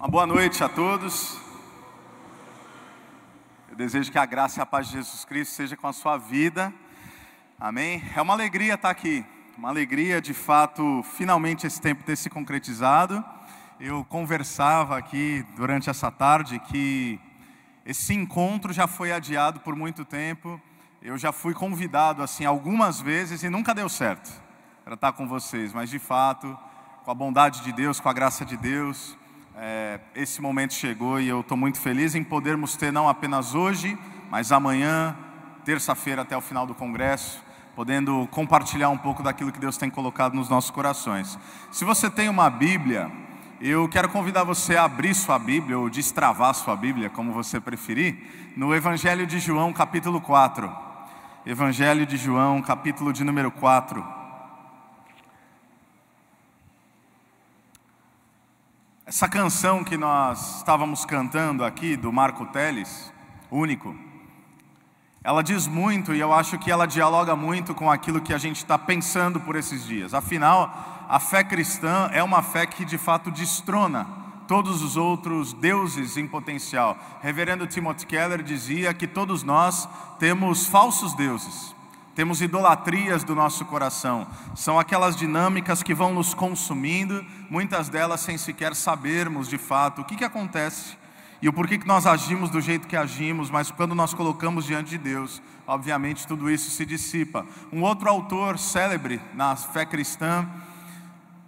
Uma boa noite a todos. Eu desejo que a graça e a paz de Jesus Cristo seja com a sua vida. Amém? É uma alegria estar aqui. Uma alegria, de fato, finalmente esse tempo ter se concretizado. Eu conversava aqui durante essa tarde que esse encontro já foi adiado por muito tempo. Eu já fui convidado assim algumas vezes e nunca deu certo para estar com vocês, mas de fato, com a bondade de Deus, com a graça de Deus, é, esse momento chegou e eu estou muito feliz em podermos ter, não apenas hoje, mas amanhã, terça-feira, até o final do congresso, podendo compartilhar um pouco daquilo que Deus tem colocado nos nossos corações. Se você tem uma Bíblia, eu quero convidar você a abrir sua Bíblia ou destravar sua Bíblia, como você preferir, no Evangelho de João, capítulo 4. Evangelho de João, capítulo de número 4. Essa canção que nós estávamos cantando aqui, do Marco Teles, único, ela diz muito e eu acho que ela dialoga muito com aquilo que a gente está pensando por esses dias. Afinal, a fé cristã é uma fé que de fato destrona todos os outros deuses em potencial. Reverendo Timothy Keller dizia que todos nós temos falsos deuses. Temos idolatrias do nosso coração, são aquelas dinâmicas que vão nos consumindo muitas delas sem sequer sabermos de fato o que, que acontece e o porquê que nós agimos do jeito que agimos, mas quando nós colocamos diante de Deus, obviamente tudo isso se dissipa. Um outro autor célebre na fé cristã,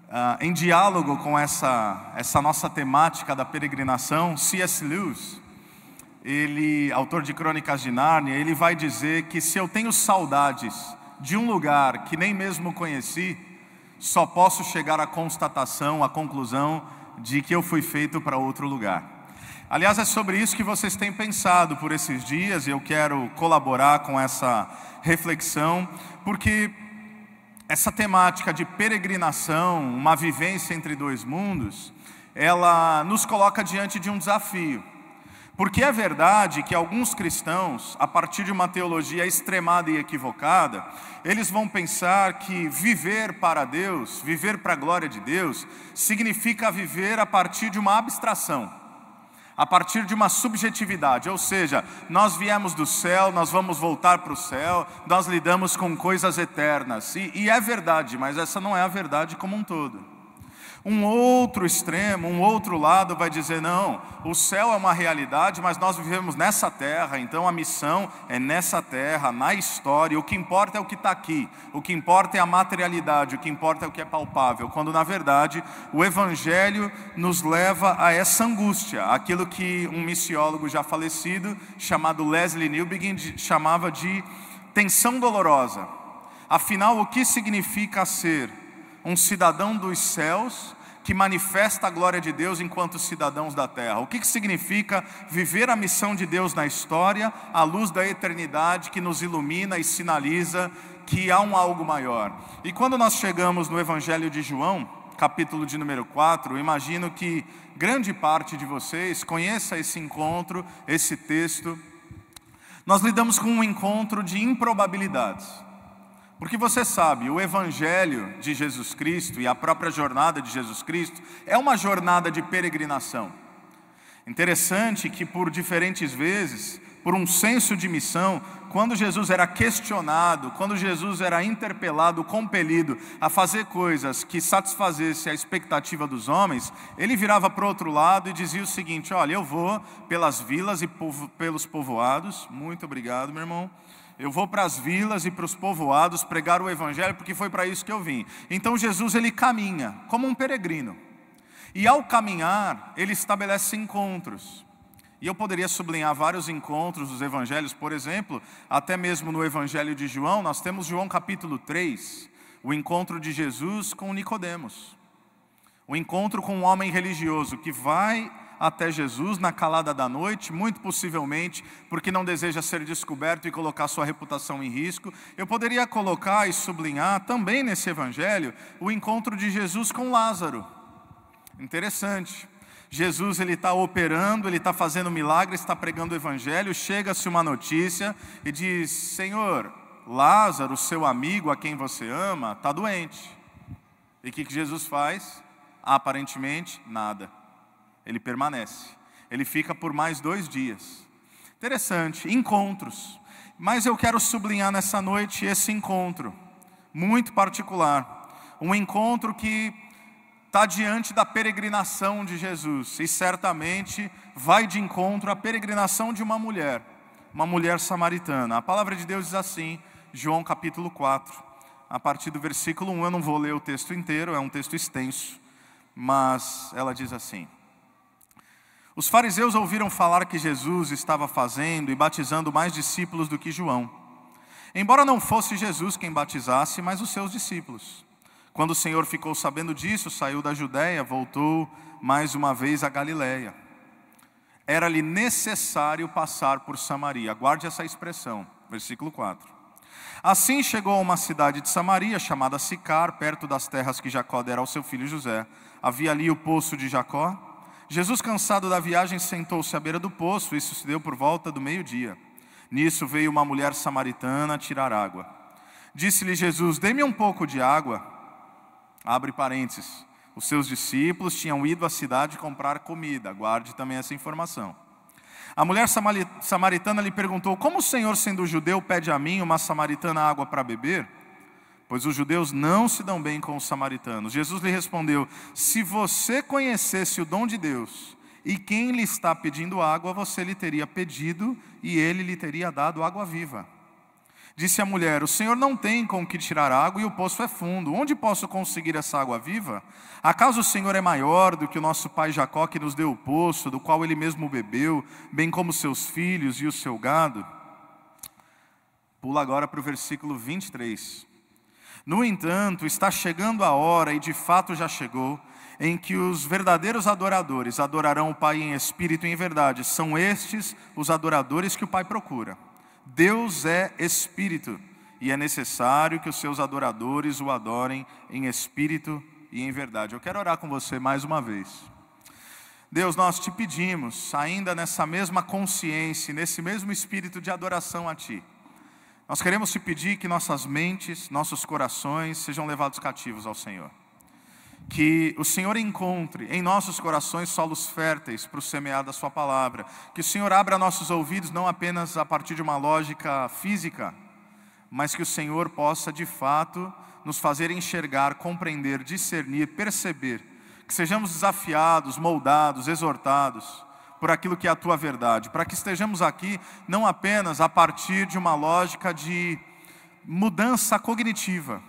uh, em diálogo com essa, essa nossa temática da peregrinação, C.S. Lewis, ele, autor de Crônicas de Nárnia, ele vai dizer que se eu tenho saudades de um lugar que nem mesmo conheci, só posso chegar à constatação, à conclusão de que eu fui feito para outro lugar. Aliás, é sobre isso que vocês têm pensado por esses dias e eu quero colaborar com essa reflexão, porque essa temática de peregrinação, uma vivência entre dois mundos, ela nos coloca diante de um desafio. Porque é verdade que alguns cristãos, a partir de uma teologia extremada e equivocada, eles vão pensar que viver para Deus, viver para a glória de Deus, significa viver a partir de uma abstração, a partir de uma subjetividade, ou seja, nós viemos do céu, nós vamos voltar para o céu, nós lidamos com coisas eternas. E, e é verdade, mas essa não é a verdade como um todo. Um outro extremo, um outro lado vai dizer: não, o céu é uma realidade, mas nós vivemos nessa terra, então a missão é nessa terra, na história. O que importa é o que está aqui, o que importa é a materialidade, o que importa é o que é palpável. Quando na verdade o Evangelho nos leva a essa angústia, aquilo que um missiólogo já falecido, chamado Leslie Newbegin, chamava de tensão dolorosa. Afinal, o que significa ser? um cidadão dos céus que manifesta a glória de Deus enquanto cidadãos da terra. O que, que significa viver a missão de Deus na história, à luz da eternidade que nos ilumina e sinaliza que há um algo maior. E quando nós chegamos no Evangelho de João, capítulo de número 4, imagino que grande parte de vocês conheça esse encontro, esse texto. Nós lidamos com um encontro de improbabilidades. Porque você sabe, o Evangelho de Jesus Cristo e a própria jornada de Jesus Cristo é uma jornada de peregrinação. Interessante que, por diferentes vezes, por um senso de missão, quando Jesus era questionado, quando Jesus era interpelado, compelido a fazer coisas que satisfazesse a expectativa dos homens, ele virava para o outro lado e dizia o seguinte: Olha, eu vou pelas vilas e povo, pelos povoados, muito obrigado, meu irmão eu vou para as vilas e para os povoados pregar o evangelho, porque foi para isso que eu vim. Então Jesus ele caminha como um peregrino. E ao caminhar, ele estabelece encontros. E eu poderia sublinhar vários encontros dos evangelhos, por exemplo, até mesmo no evangelho de João, nós temos João capítulo 3, o encontro de Jesus com Nicodemos. O encontro com um homem religioso que vai até Jesus na calada da noite, muito possivelmente porque não deseja ser descoberto e colocar sua reputação em risco. Eu poderia colocar e sublinhar também nesse evangelho o encontro de Jesus com Lázaro. Interessante. Jesus ele está operando, ele está fazendo milagres, está pregando o evangelho. Chega-se uma notícia e diz: Senhor, Lázaro, seu amigo, a quem você ama, está doente. E o que, que Jesus faz? Aparentemente, nada ele permanece. Ele fica por mais dois dias. Interessante, encontros. Mas eu quero sublinhar nessa noite esse encontro, muito particular. Um encontro que está diante da peregrinação de Jesus e certamente vai de encontro à peregrinação de uma mulher, uma mulher samaritana. A palavra de Deus diz assim, João capítulo 4, a partir do versículo 1. Eu não vou ler o texto inteiro, é um texto extenso, mas ela diz assim. Os fariseus ouviram falar que Jesus estava fazendo e batizando mais discípulos do que João. Embora não fosse Jesus quem batizasse, mas os seus discípulos. Quando o Senhor ficou sabendo disso, saiu da Judéia, voltou mais uma vez à Galiléia. Era-lhe necessário passar por Samaria. Guarde essa expressão, versículo 4. Assim chegou a uma cidade de Samaria, chamada Sicar, perto das terras que Jacó dera ao seu filho José. Havia ali o poço de Jacó Jesus, cansado da viagem, sentou-se à beira do poço, isso se deu por volta do meio-dia. Nisso veio uma mulher samaritana tirar água. Disse-lhe Jesus: Dê-me um pouco de água. Abre parênteses. Os seus discípulos tinham ido à cidade comprar comida. Guarde também essa informação. A mulher samaritana lhe perguntou: Como o Senhor, sendo judeu, pede a mim, uma samaritana, água para beber? pois os judeus não se dão bem com os samaritanos. Jesus lhe respondeu: Se você conhecesse o dom de Deus e quem lhe está pedindo água, você lhe teria pedido e ele lhe teria dado água viva. Disse a mulher: O senhor não tem com que tirar água e o poço é fundo. Onde posso conseguir essa água viva? Acaso o senhor é maior do que o nosso pai Jacó, que nos deu o poço, do qual ele mesmo bebeu, bem como seus filhos e o seu gado? Pula agora para o versículo 23. No entanto, está chegando a hora, e de fato já chegou, em que os verdadeiros adoradores adorarão o Pai em espírito e em verdade. São estes os adoradores que o Pai procura. Deus é espírito, e é necessário que os seus adoradores o adorem em espírito e em verdade. Eu quero orar com você mais uma vez. Deus, nós te pedimos, ainda nessa mesma consciência, nesse mesmo espírito de adoração a Ti nós queremos te pedir que nossas mentes, nossos corações sejam levados cativos ao Senhor. Que o Senhor encontre em nossos corações solos férteis para o semear da Sua palavra. Que o Senhor abra nossos ouvidos não apenas a partir de uma lógica física, mas que o Senhor possa de fato nos fazer enxergar, compreender, discernir, perceber. Que sejamos desafiados, moldados, exortados por aquilo que é a tua verdade, para que estejamos aqui não apenas a partir de uma lógica de mudança cognitiva,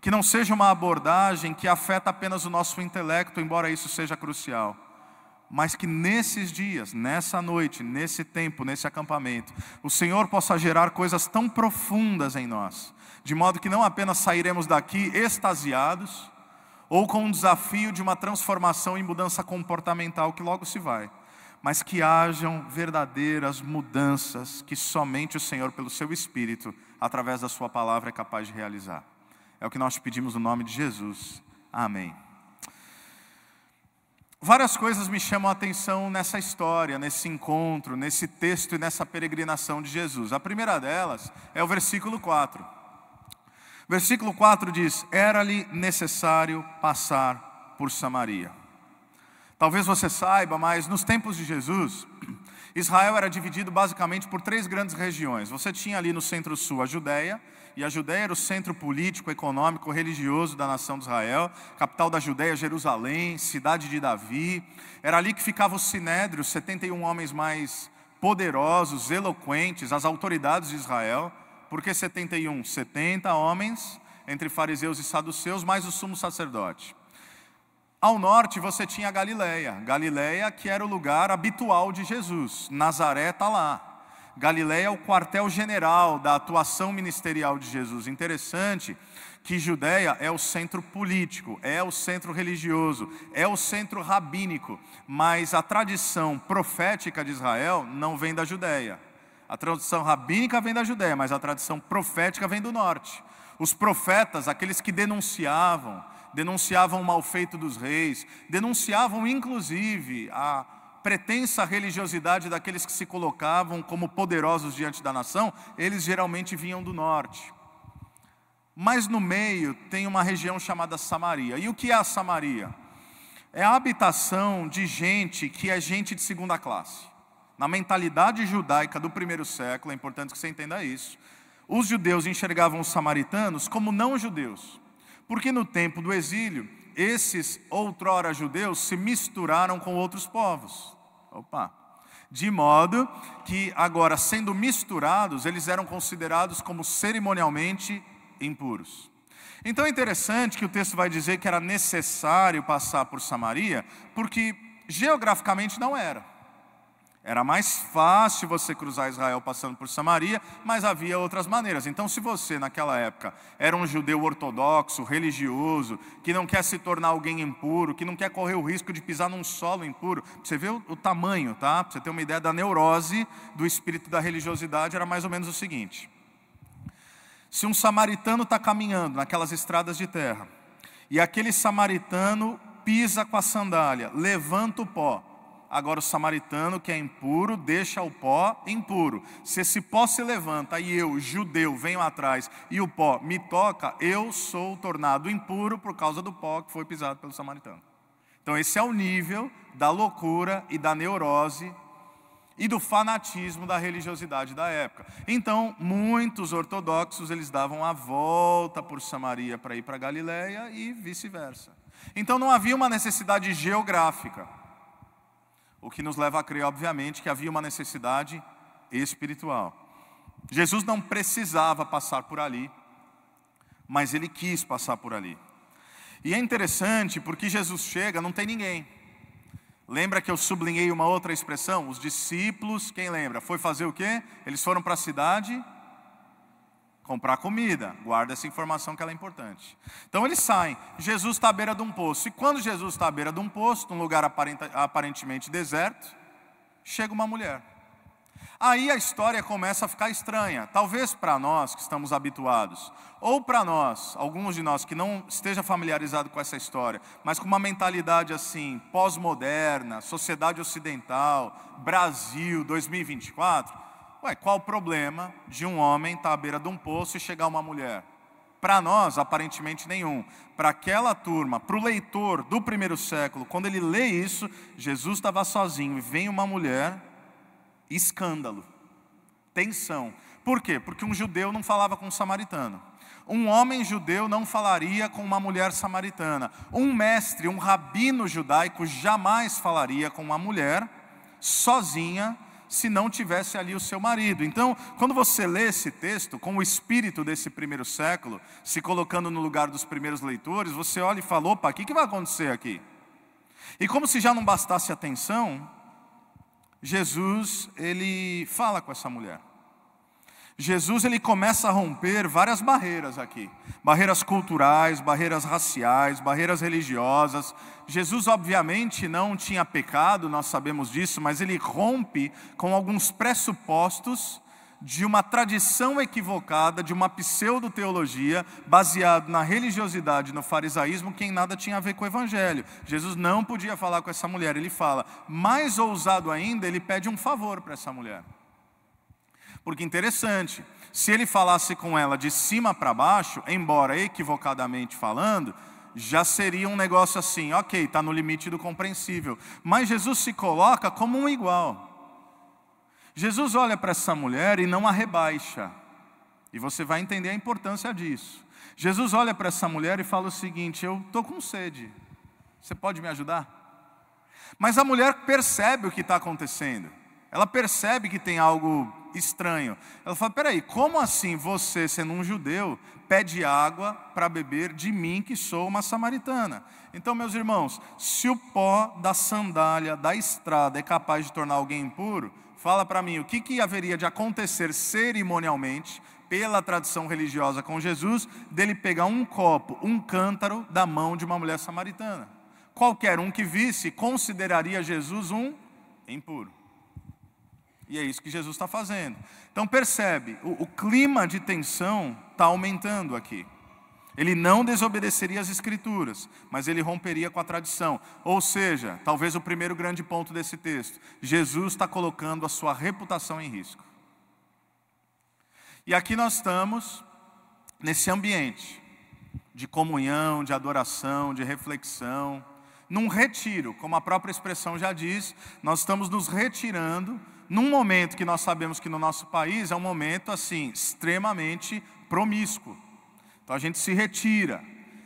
que não seja uma abordagem que afeta apenas o nosso intelecto, embora isso seja crucial, mas que nesses dias, nessa noite, nesse tempo, nesse acampamento, o Senhor possa gerar coisas tão profundas em nós, de modo que não apenas sairemos daqui extasiados, ou com um desafio de uma transformação e mudança comportamental que logo se vai mas que hajam verdadeiras mudanças que somente o Senhor, pelo seu Espírito, através da Sua palavra, é capaz de realizar. É o que nós pedimos no nome de Jesus. Amém. Várias coisas me chamam a atenção nessa história, nesse encontro, nesse texto e nessa peregrinação de Jesus. A primeira delas é o versículo 4. Versículo 4 diz: Era-lhe necessário passar por Samaria. Talvez você saiba, mas nos tempos de Jesus, Israel era dividido basicamente por três grandes regiões. Você tinha ali no centro-sul a Judéia, e a Judéia era o centro político, econômico, religioso da nação de Israel, capital da Judéia, Jerusalém, cidade de Davi. Era ali que ficava o Sinédrio, 71 homens mais poderosos, eloquentes, as autoridades de Israel. Por que 71? 70 homens entre fariseus e saduceus, mais o sumo sacerdote. Ao norte você tinha Galileia, Galileia que era o lugar habitual de Jesus. Nazaré está lá. Galileia é o quartel-general da atuação ministerial de Jesus. Interessante que Judéia é o centro político, é o centro religioso, é o centro rabínico, mas a tradição profética de Israel não vem da Judéia. A tradição rabínica vem da Judéia, mas a tradição profética vem do norte. Os profetas, aqueles que denunciavam, denunciavam o malfeito dos reis, denunciavam inclusive a pretensa religiosidade daqueles que se colocavam como poderosos diante da nação, eles geralmente vinham do norte. Mas no meio tem uma região chamada Samaria. E o que é a Samaria? É a habitação de gente que é gente de segunda classe. Na mentalidade judaica do primeiro século, é importante que você entenda isso, os judeus enxergavam os samaritanos como não judeus. Porque no tempo do exílio, esses outrora judeus se misturaram com outros povos. Opa! De modo que, agora, sendo misturados, eles eram considerados como cerimonialmente impuros. Então é interessante que o texto vai dizer que era necessário passar por Samaria, porque geograficamente não era. Era mais fácil você cruzar Israel passando por Samaria, mas havia outras maneiras. Então, se você, naquela época, era um judeu ortodoxo, religioso, que não quer se tornar alguém impuro, que não quer correr o risco de pisar num solo impuro, você vê o, tamanho, tá? Pra você ter uma ideia da neurose do espírito da religiosidade, era mais ou menos o seguinte: se um samaritano está caminhando naquelas estradas de terra, e aquele samaritano pisa com a sandália, levanta o pó, Agora o samaritano que é impuro deixa o pó impuro. Se esse pó se levanta e eu, judeu, venho atrás e o pó me toca, eu sou tornado impuro por causa do pó que foi pisado pelo samaritano. Então esse é o nível da loucura e da neurose e do fanatismo da religiosidade da época. Então, muitos ortodoxos eles davam a volta por Samaria para ir para Galiléia e vice-versa. Então não havia uma necessidade geográfica. O que nos leva a crer, obviamente, que havia uma necessidade espiritual. Jesus não precisava passar por ali, mas ele quis passar por ali. E é interessante porque Jesus chega, não tem ninguém. Lembra que eu sublinhei uma outra expressão? Os discípulos, quem lembra? Foi fazer o quê? Eles foram para a cidade comprar comida. Guarda essa informação que ela é importante. Então eles saem. Jesus está à beira de um poço. E quando Jesus está à beira de um poço, num lugar aparentemente deserto, chega uma mulher. Aí a história começa a ficar estranha, talvez para nós que estamos habituados, ou para nós, alguns de nós que não esteja familiarizado com essa história, mas com uma mentalidade assim, pós-moderna, sociedade ocidental, Brasil 2024, Ué, qual o problema de um homem estar à beira de um poço e chegar uma mulher? Para nós, aparentemente nenhum. Para aquela turma, para o leitor do primeiro século, quando ele lê isso, Jesus estava sozinho e vem uma mulher, escândalo, tensão. Por quê? Porque um judeu não falava com um samaritano. Um homem judeu não falaria com uma mulher samaritana. Um mestre, um rabino judaico jamais falaria com uma mulher sozinha se não tivesse ali o seu marido. Então, quando você lê esse texto, com o espírito desse primeiro século, se colocando no lugar dos primeiros leitores, você olha e fala: opa, o que, que vai acontecer aqui? E como se já não bastasse atenção, Jesus, ele fala com essa mulher. Jesus ele começa a romper várias barreiras aqui, barreiras culturais, barreiras raciais, barreiras religiosas. Jesus obviamente não tinha pecado, nós sabemos disso, mas ele rompe com alguns pressupostos de uma tradição equivocada, de uma pseudo-teologia baseada na religiosidade, no farisaísmo, que em nada tinha a ver com o evangelho. Jesus não podia falar com essa mulher, ele fala. Mais ousado ainda, ele pede um favor para essa mulher. Porque interessante, se ele falasse com ela de cima para baixo, embora equivocadamente falando, já seria um negócio assim, ok, está no limite do compreensível. Mas Jesus se coloca como um igual. Jesus olha para essa mulher e não a rebaixa. E você vai entender a importância disso. Jesus olha para essa mulher e fala o seguinte: Eu estou com sede, você pode me ajudar? Mas a mulher percebe o que está acontecendo, ela percebe que tem algo estranho. Ela fala: peraí, como assim você, sendo um judeu, pede água para beber de mim, que sou uma samaritana? Então, meus irmãos, se o pó da sandália da estrada é capaz de tornar alguém impuro, fala para mim o que, que haveria de acontecer cerimonialmente pela tradição religiosa com Jesus, dele pegar um copo, um cântaro da mão de uma mulher samaritana. Qualquer um que visse consideraria Jesus um impuro. E é isso que Jesus está fazendo. Então percebe, o, o clima de tensão está aumentando aqui. Ele não desobedeceria às Escrituras, mas ele romperia com a tradição. Ou seja, talvez o primeiro grande ponto desse texto: Jesus está colocando a sua reputação em risco. E aqui nós estamos nesse ambiente de comunhão, de adoração, de reflexão, num retiro, como a própria expressão já diz, nós estamos nos retirando num momento que nós sabemos que no nosso país é um momento assim extremamente promíscuo. Então a gente se retira,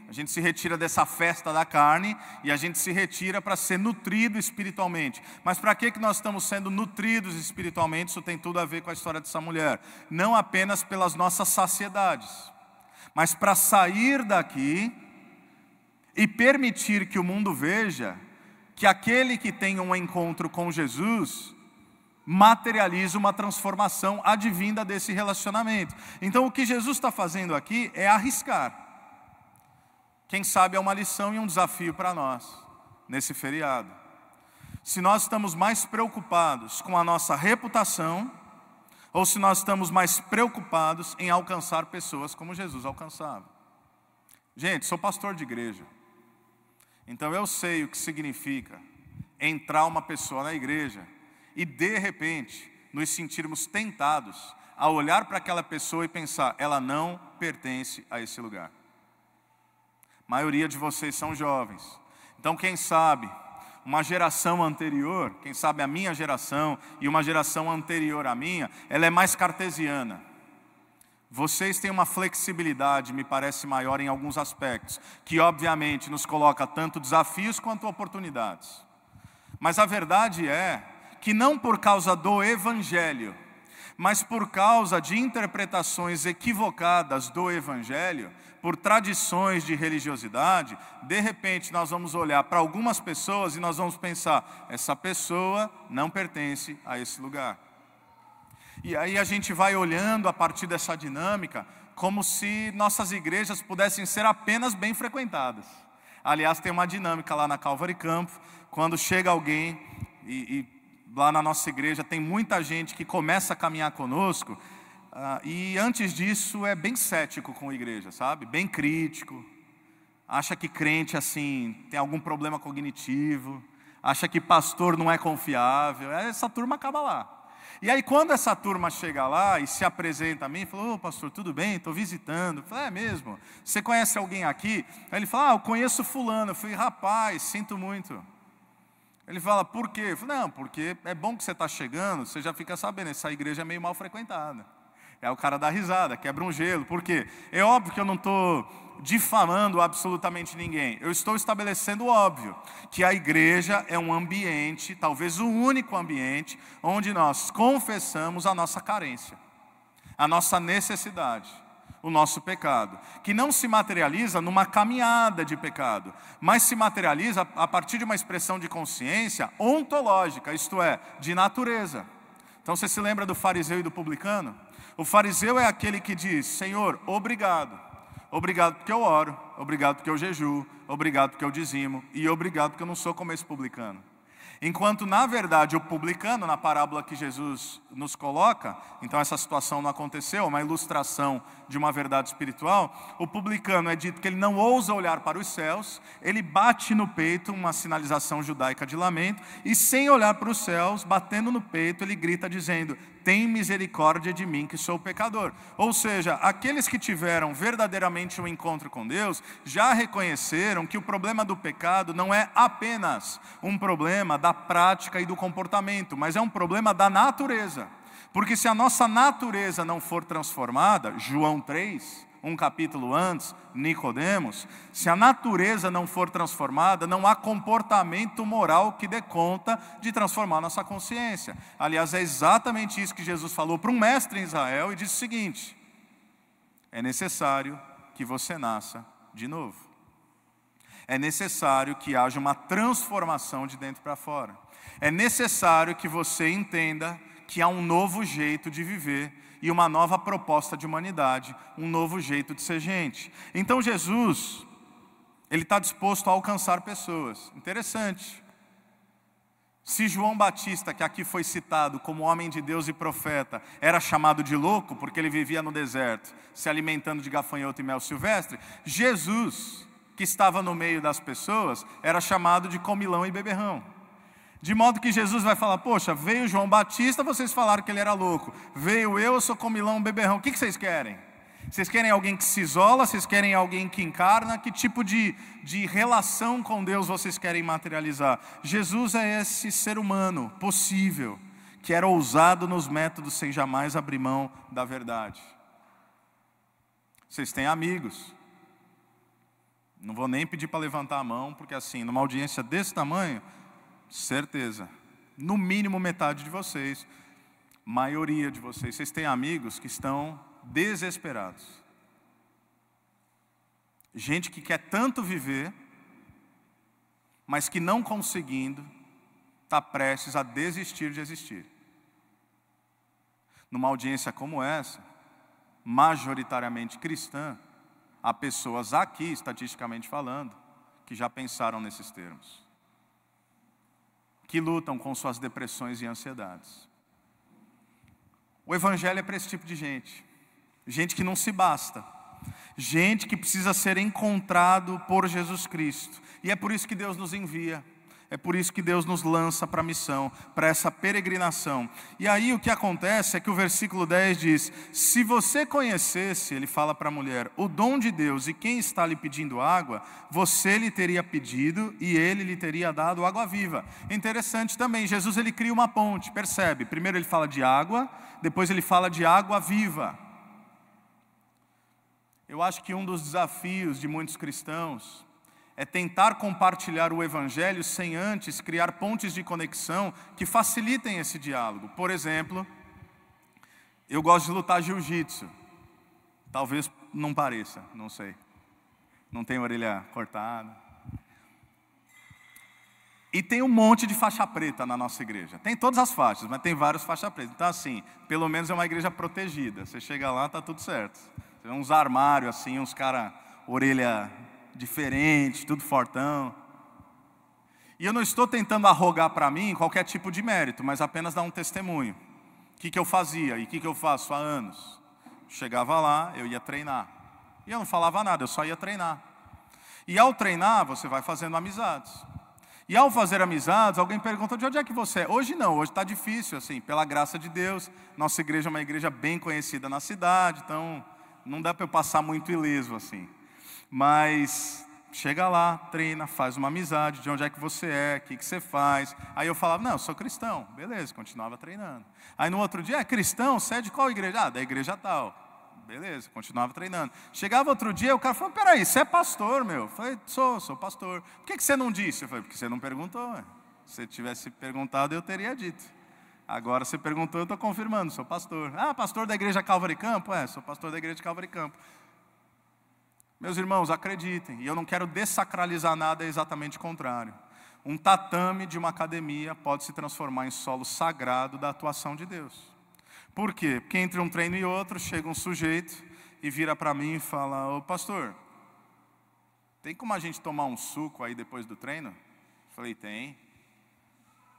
a gente se retira dessa festa da carne e a gente se retira para ser nutrido espiritualmente. Mas para que, que nós estamos sendo nutridos espiritualmente? Isso tem tudo a ver com a história dessa mulher. Não apenas pelas nossas saciedades, mas para sair daqui e permitir que o mundo veja que aquele que tem um encontro com Jesus materializa uma transformação advinda desse relacionamento. Então, o que Jesus está fazendo aqui é arriscar. Quem sabe é uma lição e um desafio para nós, nesse feriado. Se nós estamos mais preocupados com a nossa reputação, ou se nós estamos mais preocupados em alcançar pessoas como Jesus alcançava. Gente, sou pastor de igreja, então eu sei o que significa entrar uma pessoa na igreja e de repente nos sentirmos tentados a olhar para aquela pessoa e pensar, ela não pertence a esse lugar. A maioria de vocês são jovens. Então, quem sabe, uma geração anterior, quem sabe a minha geração e uma geração anterior à minha, ela é mais cartesiana. Vocês têm uma flexibilidade, me parece, maior em alguns aspectos, que obviamente nos coloca tanto desafios quanto oportunidades. Mas a verdade é que não por causa do Evangelho, mas por causa de interpretações equivocadas do Evangelho, por tradições de religiosidade, de repente nós vamos olhar para algumas pessoas e nós vamos pensar: essa pessoa não pertence a esse lugar. E aí a gente vai olhando a partir dessa dinâmica, como se nossas igrejas pudessem ser apenas bem frequentadas. Aliás, tem uma dinâmica lá na Calvary Campo, quando chega alguém e, e lá na nossa igreja tem muita gente que começa a caminhar conosco uh, e antes disso é bem cético com a igreja, sabe? Bem crítico. Acha que crente assim tem algum problema cognitivo, acha que pastor não é confiável. É, essa turma acaba lá. E aí quando essa turma chega lá e se apresenta a mim, falou, oh, pastor, tudo bem? Estou visitando. Eu falei, é mesmo? Você conhece alguém aqui? Aí ele fala, ah, eu conheço fulano. Eu falei, rapaz, sinto muito. Ele fala, por quê? Falo, não, porque é bom que você está chegando, você já fica sabendo, essa igreja é meio mal frequentada. É o cara da risada, quebra um gelo. Por quê? É óbvio que eu não estou difamando absolutamente ninguém. Eu estou estabelecendo o óbvio, que a igreja é um ambiente, talvez o único ambiente, onde nós confessamos a nossa carência, a nossa necessidade o nosso pecado, que não se materializa numa caminhada de pecado, mas se materializa a partir de uma expressão de consciência ontológica, isto é, de natureza. Então você se lembra do fariseu e do publicano? O fariseu é aquele que diz: Senhor, obrigado. Obrigado porque eu oro, obrigado porque eu jejuo, obrigado porque eu dizimo e obrigado porque eu não sou como esse publicano. Enquanto, na verdade, o publicano, na parábola que Jesus nos coloca, então essa situação não aconteceu, uma ilustração de uma verdade espiritual, o publicano é dito que ele não ousa olhar para os céus, ele bate no peito, uma sinalização judaica de lamento, e sem olhar para os céus, batendo no peito, ele grita dizendo: tem misericórdia de mim que sou pecador. Ou seja, aqueles que tiveram verdadeiramente um encontro com Deus já reconheceram que o problema do pecado não é apenas um problema da prática e do comportamento, mas é um problema da natureza. Porque se a nossa natureza não for transformada, João 3, um capítulo antes, Nicodemos, se a natureza não for transformada, não há comportamento moral que dê conta de transformar nossa consciência. Aliás, é exatamente isso que Jesus falou para um mestre em Israel e disse o seguinte: é necessário que você nasça de novo. É necessário que haja uma transformação de dentro para fora. É necessário que você entenda que há um novo jeito de viver e uma nova proposta de humanidade, um novo jeito de ser gente. Então Jesus, ele está disposto a alcançar pessoas. Interessante. Se João Batista, que aqui foi citado como homem de Deus e profeta, era chamado de louco porque ele vivia no deserto, se alimentando de gafanhoto e mel silvestre, Jesus, que estava no meio das pessoas, era chamado de comilão e beberrão. De modo que Jesus vai falar: Poxa, veio João Batista, vocês falaram que ele era louco. Veio eu, eu sou comilão, beberrão. O que vocês querem? Vocês querem alguém que se isola? Vocês querem alguém que encarna? Que tipo de, de relação com Deus vocês querem materializar? Jesus é esse ser humano possível, que era ousado nos métodos sem jamais abrir mão da verdade. Vocês têm amigos. Não vou nem pedir para levantar a mão, porque assim, numa audiência desse tamanho, Certeza. No mínimo metade de vocês, maioria de vocês, vocês têm amigos que estão desesperados. Gente que quer tanto viver, mas que não conseguindo, está prestes a desistir de existir. Numa audiência como essa, majoritariamente cristã, há pessoas aqui, estatisticamente falando, que já pensaram nesses termos que lutam com suas depressões e ansiedades. O Evangelho é para esse tipo de gente, gente que não se basta, gente que precisa ser encontrado por Jesus Cristo, e é por isso que Deus nos envia. É por isso que Deus nos lança para a missão, para essa peregrinação. E aí o que acontece é que o versículo 10 diz: Se você conhecesse, ele fala para a mulher, o dom de Deus e quem está lhe pedindo água, você lhe teria pedido e ele lhe teria dado água viva. Interessante também, Jesus ele cria uma ponte, percebe? Primeiro ele fala de água, depois ele fala de água viva. Eu acho que um dos desafios de muitos cristãos é tentar compartilhar o Evangelho sem antes criar pontes de conexão que facilitem esse diálogo. Por exemplo, eu gosto de lutar jiu-jitsu. Talvez não pareça, não sei. Não tenho orelha cortada. E tem um monte de faixa preta na nossa igreja. Tem todas as faixas, mas tem vários faixas pretas. Então, assim, pelo menos é uma igreja protegida. Você chega lá, tá tudo certo. Tem uns armários, assim, uns caras, orelha diferente, tudo fortão. E eu não estou tentando arrogar para mim qualquer tipo de mérito, mas apenas dar um testemunho. O que, que eu fazia e o que, que eu faço há anos? Chegava lá, eu ia treinar. E eu não falava nada, eu só ia treinar. E ao treinar, você vai fazendo amizades. E ao fazer amizades, alguém pergunta de onde é que você é. Hoje não, hoje está difícil, assim, pela graça de Deus. Nossa igreja é uma igreja bem conhecida na cidade, então não dá para eu passar muito ileso assim. Mas chega lá, treina, faz uma amizade, de onde é que você é, o que, que você faz. Aí eu falava, não, eu sou cristão. Beleza, continuava treinando. Aí no outro dia, é cristão, você é de qual igreja? Ah, da igreja tal. Beleza, continuava treinando. Chegava outro dia, o cara falou, peraí, você é pastor, meu? Eu falei, sou, sou pastor. Por que, que você não disse? Eu falei, porque você não perguntou. Se tivesse perguntado, eu teria dito. Agora você perguntou, eu estou confirmando, sou pastor. Ah, pastor da igreja Calvary Campo? É, sou pastor da igreja de Calvary Campo. Meus irmãos, acreditem, e eu não quero desacralizar nada, é exatamente o contrário. Um tatame de uma academia pode se transformar em solo sagrado da atuação de Deus. Por quê? Porque entre um treino e outro chega um sujeito e vira para mim e fala: Ô pastor, tem como a gente tomar um suco aí depois do treino? Eu falei: tem.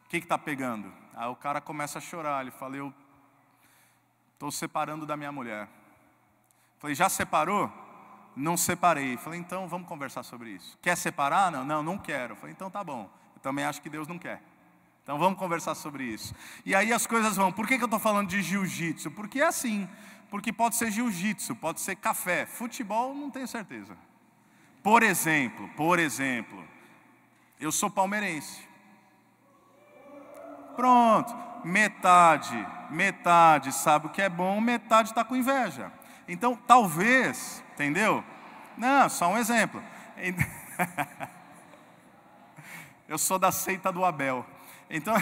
O que está pegando? Aí o cara começa a chorar. Ele fala: eu estou separando da minha mulher. Eu falei: já separou? não separei. Falei, então vamos conversar sobre isso. Quer separar? Não, não, não quero. Falei, então tá bom. Eu também acho que Deus não quer. Então vamos conversar sobre isso. E aí as coisas vão. Por que, que eu estou falando de jiu-jitsu? Porque é assim. Porque pode ser jiu-jitsu, pode ser café. Futebol, não tenho certeza. Por exemplo, por exemplo, eu sou palmeirense. Pronto. Metade, metade sabe o que é bom, metade está com inveja. Então, talvez Entendeu? Não, só um exemplo. Eu sou da seita do Abel. Então,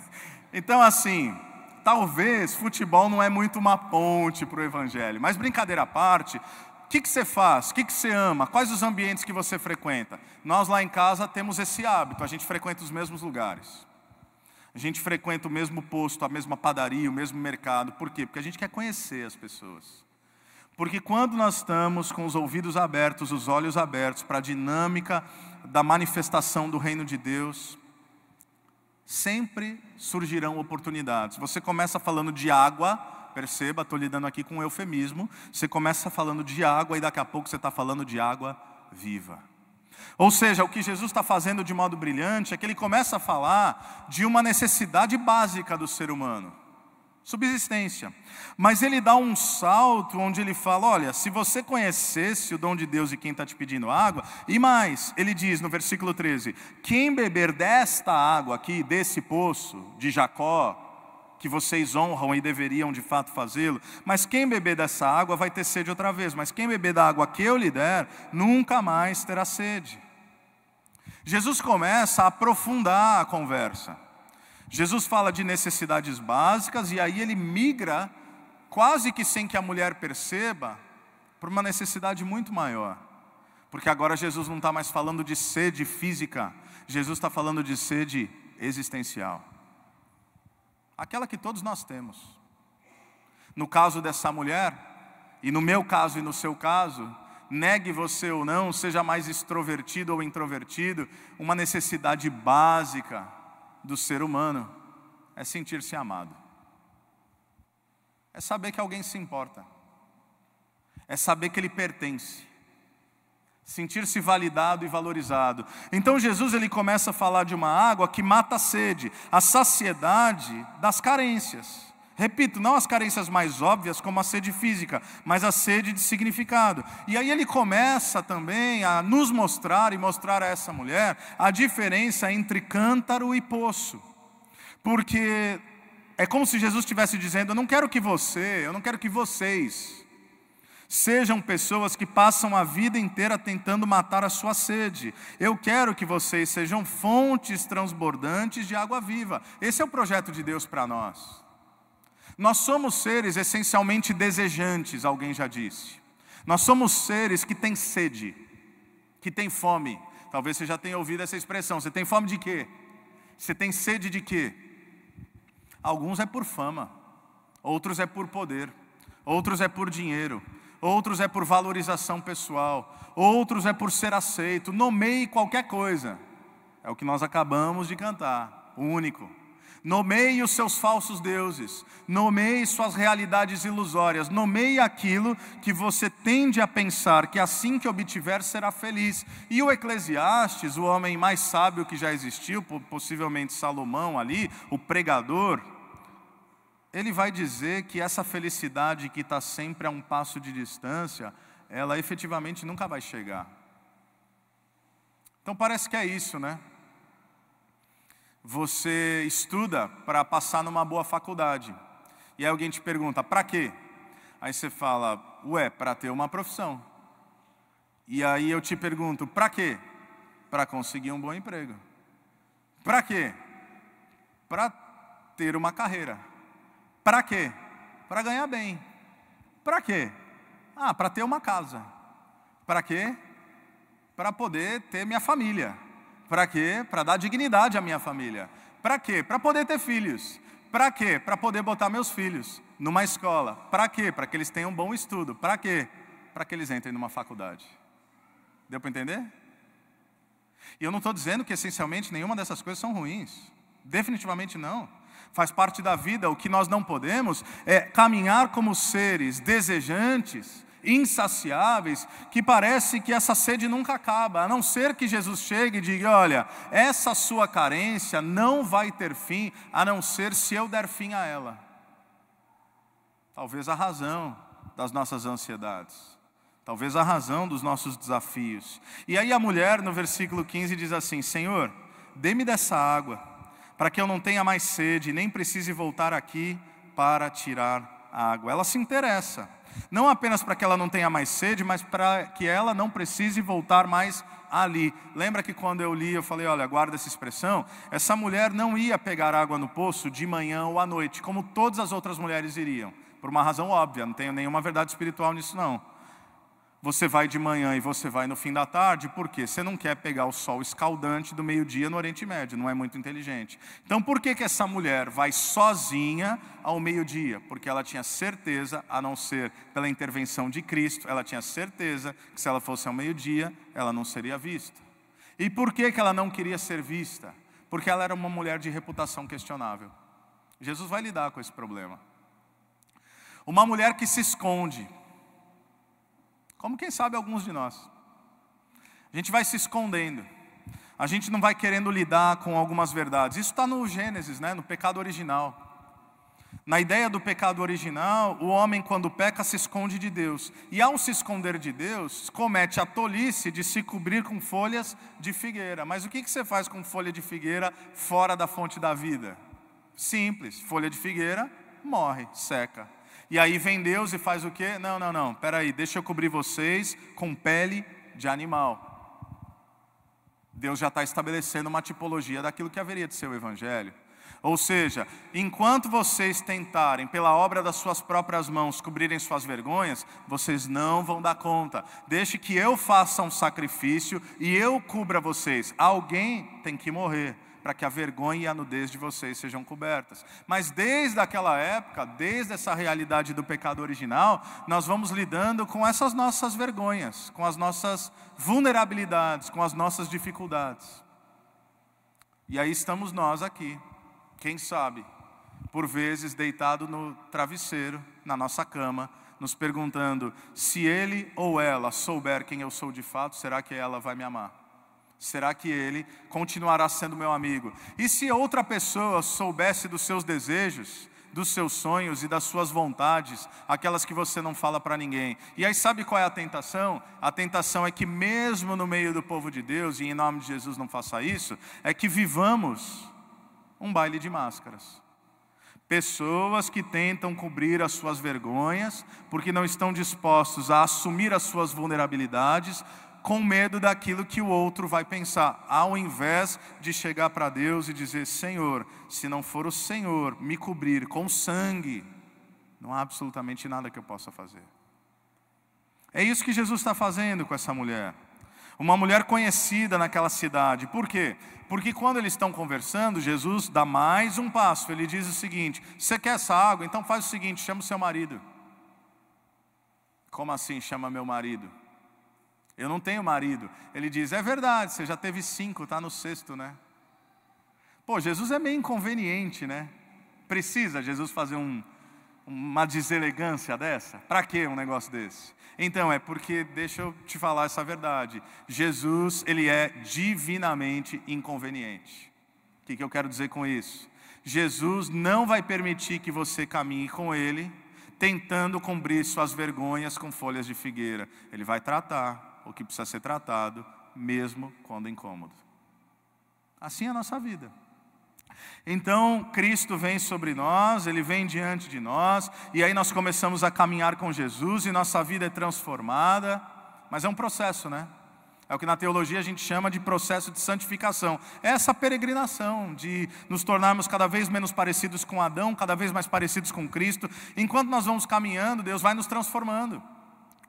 então assim, talvez futebol não é muito uma ponte para o evangelho, mas brincadeira à parte, o que, que, você faz? O que, que, você ama? Quais os ambientes que você frequenta? Nós lá em casa temos esse hábito, a gente frequenta os mesmos lugares. A gente frequenta o mesmo posto, a mesma padaria, o mesmo mercado. Por quê? Porque a gente quer conhecer as pessoas. Porque quando nós estamos com os ouvidos abertos, os olhos abertos para a dinâmica da manifestação do reino de Deus, sempre surgirão oportunidades. Você começa falando de água, perceba, estou lidando aqui com um eufemismo. Você começa falando de água e daqui a pouco você está falando de água viva. Ou seja, o que Jesus está fazendo de modo brilhante é que ele começa a falar de uma necessidade básica do ser humano subsistência. Mas ele dá um salto onde ele fala: olha, se você conhecesse o dom de Deus e quem está te pedindo água, e mais, ele diz no versículo 13: quem beber desta água aqui, desse poço de Jacó, que vocês honram e deveriam de fato fazê-lo, mas quem beber dessa água vai ter sede outra vez, mas quem beber da água que eu lhe der, nunca mais terá sede. Jesus começa a aprofundar a conversa. Jesus fala de necessidades básicas e aí ele migra, quase que sem que a mulher perceba, para uma necessidade muito maior. Porque agora Jesus não está mais falando de sede física, Jesus está falando de sede existencial aquela que todos nós temos. No caso dessa mulher, e no meu caso e no seu caso, negue você ou não, seja mais extrovertido ou introvertido, uma necessidade básica do ser humano é sentir-se amado, é saber que alguém se importa, é saber que ele pertence, sentir-se validado e valorizado. Então Jesus ele começa a falar de uma água que mata a sede, a saciedade das carências. Repito, não as carências mais óbvias, como a sede física, mas a sede de significado. E aí ele começa também a nos mostrar e mostrar a essa mulher a diferença entre cântaro e poço. Porque é como se Jesus estivesse dizendo: Eu não quero que você, eu não quero que vocês sejam pessoas que passam a vida inteira tentando matar a sua sede. Eu quero que vocês sejam fontes transbordantes de água viva. Esse é o projeto de Deus para nós. Nós somos seres essencialmente desejantes, alguém já disse. Nós somos seres que têm sede, que têm fome. Talvez você já tenha ouvido essa expressão. Você tem fome de quê? Você tem sede de quê? Alguns é por fama, outros é por poder, outros é por dinheiro, outros é por valorização pessoal, outros é por ser aceito. Nomeie qualquer coisa. É o que nós acabamos de cantar. Único. Nomeie os seus falsos deuses, nomeie suas realidades ilusórias, nomeie aquilo que você tende a pensar que assim que obtiver será feliz. E o Eclesiastes, o homem mais sábio que já existiu, possivelmente Salomão ali, o pregador, ele vai dizer que essa felicidade que está sempre a um passo de distância, ela efetivamente nunca vai chegar. Então parece que é isso, né? Você estuda para passar numa boa faculdade. E aí alguém te pergunta, para quê? Aí você fala, ué, para ter uma profissão. E aí eu te pergunto, para quê? Para conseguir um bom emprego. Para quê? Para ter uma carreira. Para quê? Para ganhar bem. Para quê? Ah, para ter uma casa. Para quê? Para poder ter minha família. Para quê? Para dar dignidade à minha família. Para quê? Para poder ter filhos. Para quê? Para poder botar meus filhos numa escola. Para quê? Para que eles tenham um bom estudo. Para quê? Para que eles entrem numa faculdade. Deu para entender? E eu não estou dizendo que essencialmente nenhuma dessas coisas são ruins. Definitivamente não. Faz parte da vida. O que nós não podemos é caminhar como seres desejantes insaciáveis, que parece que essa sede nunca acaba, a não ser que Jesus chegue e diga: olha, essa sua carência não vai ter fim, a não ser se eu der fim a ela. Talvez a razão das nossas ansiedades talvez a razão dos nossos desafios. E aí a mulher, no versículo 15, diz assim: Senhor, dê-me dessa água, para que eu não tenha mais sede, nem precise voltar aqui para tirar a água. Ela se interessa. Não apenas para que ela não tenha mais sede, mas para que ela não precise voltar mais ali. Lembra que quando eu li, eu falei: olha, guarda essa expressão. Essa mulher não ia pegar água no poço de manhã ou à noite, como todas as outras mulheres iriam, por uma razão óbvia, não tenho nenhuma verdade espiritual nisso, não. Você vai de manhã e você vai no fim da tarde, por quê? Você não quer pegar o sol escaldante do meio-dia no Oriente Médio, não é muito inteligente. Então, por que, que essa mulher vai sozinha ao meio-dia? Porque ela tinha certeza, a não ser pela intervenção de Cristo, ela tinha certeza que se ela fosse ao meio-dia, ela não seria vista. E por que, que ela não queria ser vista? Porque ela era uma mulher de reputação questionável. Jesus vai lidar com esse problema. Uma mulher que se esconde, como quem sabe alguns de nós. A gente vai se escondendo. A gente não vai querendo lidar com algumas verdades. Isso está no Gênesis, né? no pecado original. Na ideia do pecado original, o homem, quando peca, se esconde de Deus. E ao se esconder de Deus, comete a tolice de se cobrir com folhas de figueira. Mas o que você faz com folha de figueira fora da fonte da vida? Simples: folha de figueira morre, seca. E aí vem Deus e faz o quê? Não, não, não, peraí, deixa eu cobrir vocês com pele de animal. Deus já está estabelecendo uma tipologia daquilo que haveria de ser o Evangelho. Ou seja, enquanto vocês tentarem, pela obra das suas próprias mãos, cobrirem suas vergonhas, vocês não vão dar conta. Deixe que eu faça um sacrifício e eu cubra vocês. Alguém tem que morrer para que a vergonha e a nudez de vocês sejam cobertas. Mas desde aquela época, desde essa realidade do pecado original, nós vamos lidando com essas nossas vergonhas, com as nossas vulnerabilidades, com as nossas dificuldades. E aí estamos nós aqui, quem sabe, por vezes deitado no travesseiro, na nossa cama, nos perguntando: se ele ou ela souber quem eu sou de fato, será que ela vai me amar? Será que ele continuará sendo meu amigo? E se outra pessoa soubesse dos seus desejos, dos seus sonhos e das suas vontades, aquelas que você não fala para ninguém. E aí, sabe qual é a tentação? A tentação é que, mesmo no meio do povo de Deus, e em nome de Jesus não faça isso, é que vivamos um baile de máscaras. Pessoas que tentam cobrir as suas vergonhas, porque não estão dispostos a assumir as suas vulnerabilidades, com medo daquilo que o outro vai pensar, ao invés de chegar para Deus e dizer: Senhor, se não for o Senhor me cobrir com sangue, não há absolutamente nada que eu possa fazer. É isso que Jesus está fazendo com essa mulher. Uma mulher conhecida naquela cidade. Por quê? Porque quando eles estão conversando, Jesus dá mais um passo. Ele diz o seguinte: Você quer essa água? Então faz o seguinte: chama o seu marido. Como assim chama meu marido? Eu não tenho marido. Ele diz: É verdade, você já teve cinco, está no sexto, né? Pô, Jesus é meio inconveniente, né? Precisa Jesus fazer um, uma deselegância dessa? Para que um negócio desse? Então, é porque, deixa eu te falar essa verdade: Jesus, ele é divinamente inconveniente. O que, que eu quero dizer com isso? Jesus não vai permitir que você caminhe com ele, tentando cumprir suas vergonhas com folhas de figueira. Ele vai tratar, o que precisa ser tratado, mesmo quando incômodo. Assim é a nossa vida. Então, Cristo vem sobre nós, Ele vem diante de nós, e aí nós começamos a caminhar com Jesus e nossa vida é transformada. Mas é um processo, né? É o que na teologia a gente chama de processo de santificação. É essa peregrinação de nos tornarmos cada vez menos parecidos com Adão, cada vez mais parecidos com Cristo. Enquanto nós vamos caminhando, Deus vai nos transformando.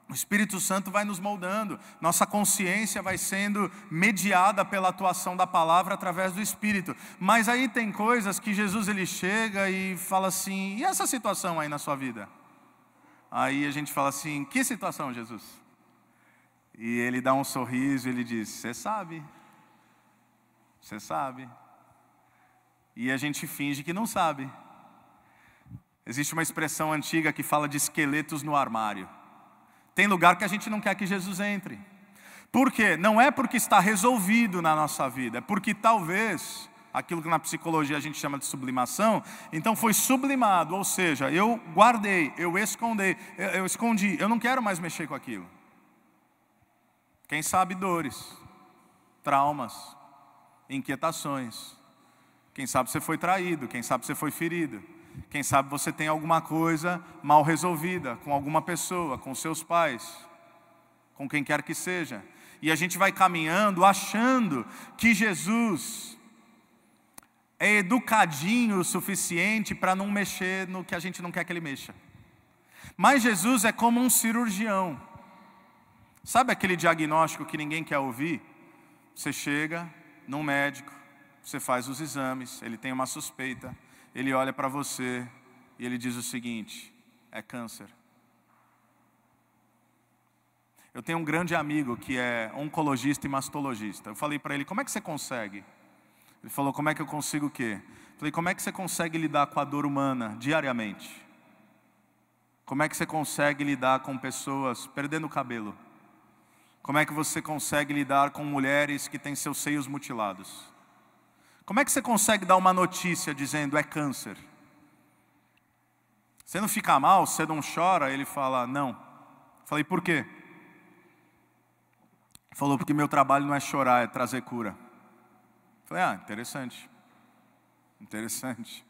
O Espírito Santo vai nos moldando, nossa consciência vai sendo mediada pela atuação da palavra através do Espírito. Mas aí tem coisas que Jesus ele chega e fala assim: e essa situação aí na sua vida? Aí a gente fala assim: que situação, Jesus? E ele dá um sorriso e ele diz: Você sabe, você sabe. E a gente finge que não sabe. Existe uma expressão antiga que fala de esqueletos no armário. Tem lugar que a gente não quer que Jesus entre. Por quê? Não é porque está resolvido na nossa vida, é porque talvez aquilo que na psicologia a gente chama de sublimação, então foi sublimado, ou seja, eu guardei, eu escondei, eu, eu, escondi, eu não quero mais mexer com aquilo. Quem sabe dores, traumas, inquietações. Quem sabe você foi traído, quem sabe você foi ferido. Quem sabe você tem alguma coisa mal resolvida com alguma pessoa, com seus pais, com quem quer que seja. E a gente vai caminhando achando que Jesus é educadinho o suficiente para não mexer no que a gente não quer que ele mexa. Mas Jesus é como um cirurgião. Sabe aquele diagnóstico que ninguém quer ouvir? Você chega num médico, você faz os exames, ele tem uma suspeita ele olha para você e ele diz o seguinte: é câncer. Eu tenho um grande amigo que é oncologista e mastologista. Eu falei para ele: como é que você consegue? Ele falou: como é que eu consigo o quê? Eu falei: como é que você consegue lidar com a dor humana diariamente? Como é que você consegue lidar com pessoas perdendo o cabelo? Como é que você consegue lidar com mulheres que têm seus seios mutilados? Como é que você consegue dar uma notícia dizendo é câncer? Você não fica mal, você não chora? Ele fala, não. Eu falei, por quê? Ele falou, porque meu trabalho não é chorar, é trazer cura. Eu falei, ah, interessante. Interessante.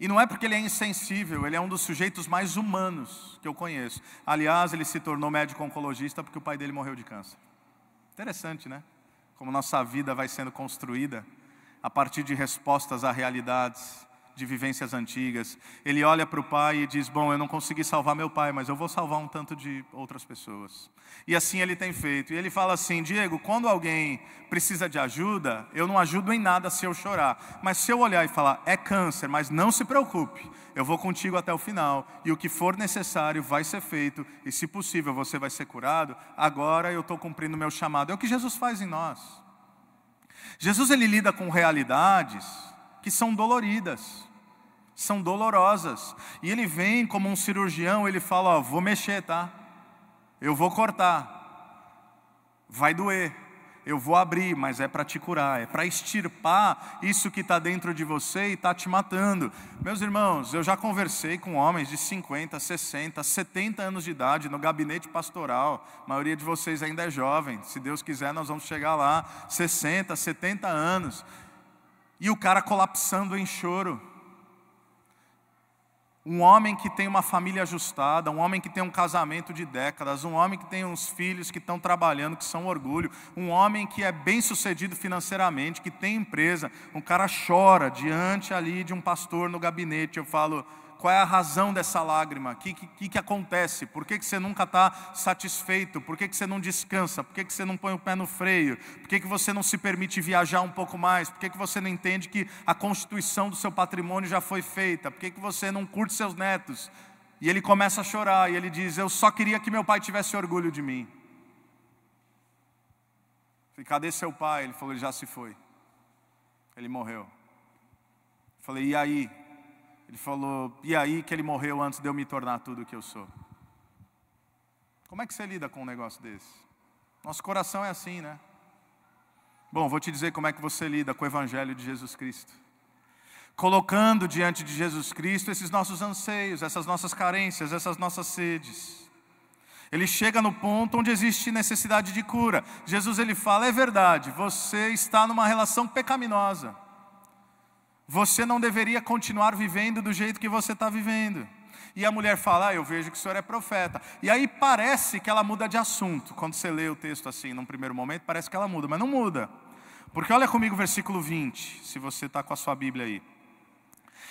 E não é porque ele é insensível, ele é um dos sujeitos mais humanos que eu conheço. Aliás, ele se tornou médico oncologista porque o pai dele morreu de câncer. Interessante, né? Como nossa vida vai sendo construída a partir de respostas a realidades, de vivências antigas. Ele olha para o pai e diz: Bom, eu não consegui salvar meu pai, mas eu vou salvar um tanto de outras pessoas. E assim ele tem feito. E ele fala assim: Diego, quando alguém precisa de ajuda, eu não ajudo em nada se eu chorar. Mas se eu olhar e falar: É câncer, mas não se preocupe, eu vou contigo até o final. E o que for necessário vai ser feito. E se possível você vai ser curado. Agora eu estou cumprindo meu chamado. É o que Jesus faz em nós. Jesus ele lida com realidades que são doloridas, são dolorosas. E ele vem como um cirurgião, ele fala: ó, vou mexer, tá? Eu vou cortar. Vai doer eu vou abrir, mas é para te curar, é para extirpar isso que está dentro de você e está te matando. Meus irmãos, eu já conversei com homens de 50, 60, 70 anos de idade no gabinete pastoral. A maioria de vocês ainda é jovem. Se Deus quiser, nós vamos chegar lá, 60, 70 anos. E o cara colapsando em choro. Um homem que tem uma família ajustada, um homem que tem um casamento de décadas, um homem que tem uns filhos que estão trabalhando, que são orgulho, um homem que é bem sucedido financeiramente, que tem empresa, um cara chora diante ali de um pastor no gabinete. Eu falo, qual é a razão dessa lágrima? O que, que, que acontece? Por que, que você nunca está satisfeito? Por que, que você não descansa? Por que, que você não põe o pé no freio? Por que, que você não se permite viajar um pouco mais? Por que, que você não entende que a constituição do seu patrimônio já foi feita? Por que, que você não curte seus netos? E ele começa a chorar e ele diz: Eu só queria que meu pai tivesse orgulho de mim. Falei, cadê seu pai? Ele falou, ele já se foi. Ele morreu. Falei, e aí? Ele falou: E aí que ele morreu antes de eu me tornar tudo o que eu sou? Como é que você lida com um negócio desse? Nosso coração é assim, né? Bom, vou te dizer como é que você lida com o Evangelho de Jesus Cristo. Colocando diante de Jesus Cristo esses nossos anseios, essas nossas carências, essas nossas sedes. Ele chega no ponto onde existe necessidade de cura. Jesus ele fala: é verdade, você está numa relação pecaminosa. Você não deveria continuar vivendo do jeito que você está vivendo. E a mulher fala: ah, Eu vejo que o senhor é profeta. E aí parece que ela muda de assunto. Quando você lê o texto assim, num primeiro momento, parece que ela muda, mas não muda. Porque olha comigo o versículo 20, se você está com a sua Bíblia aí.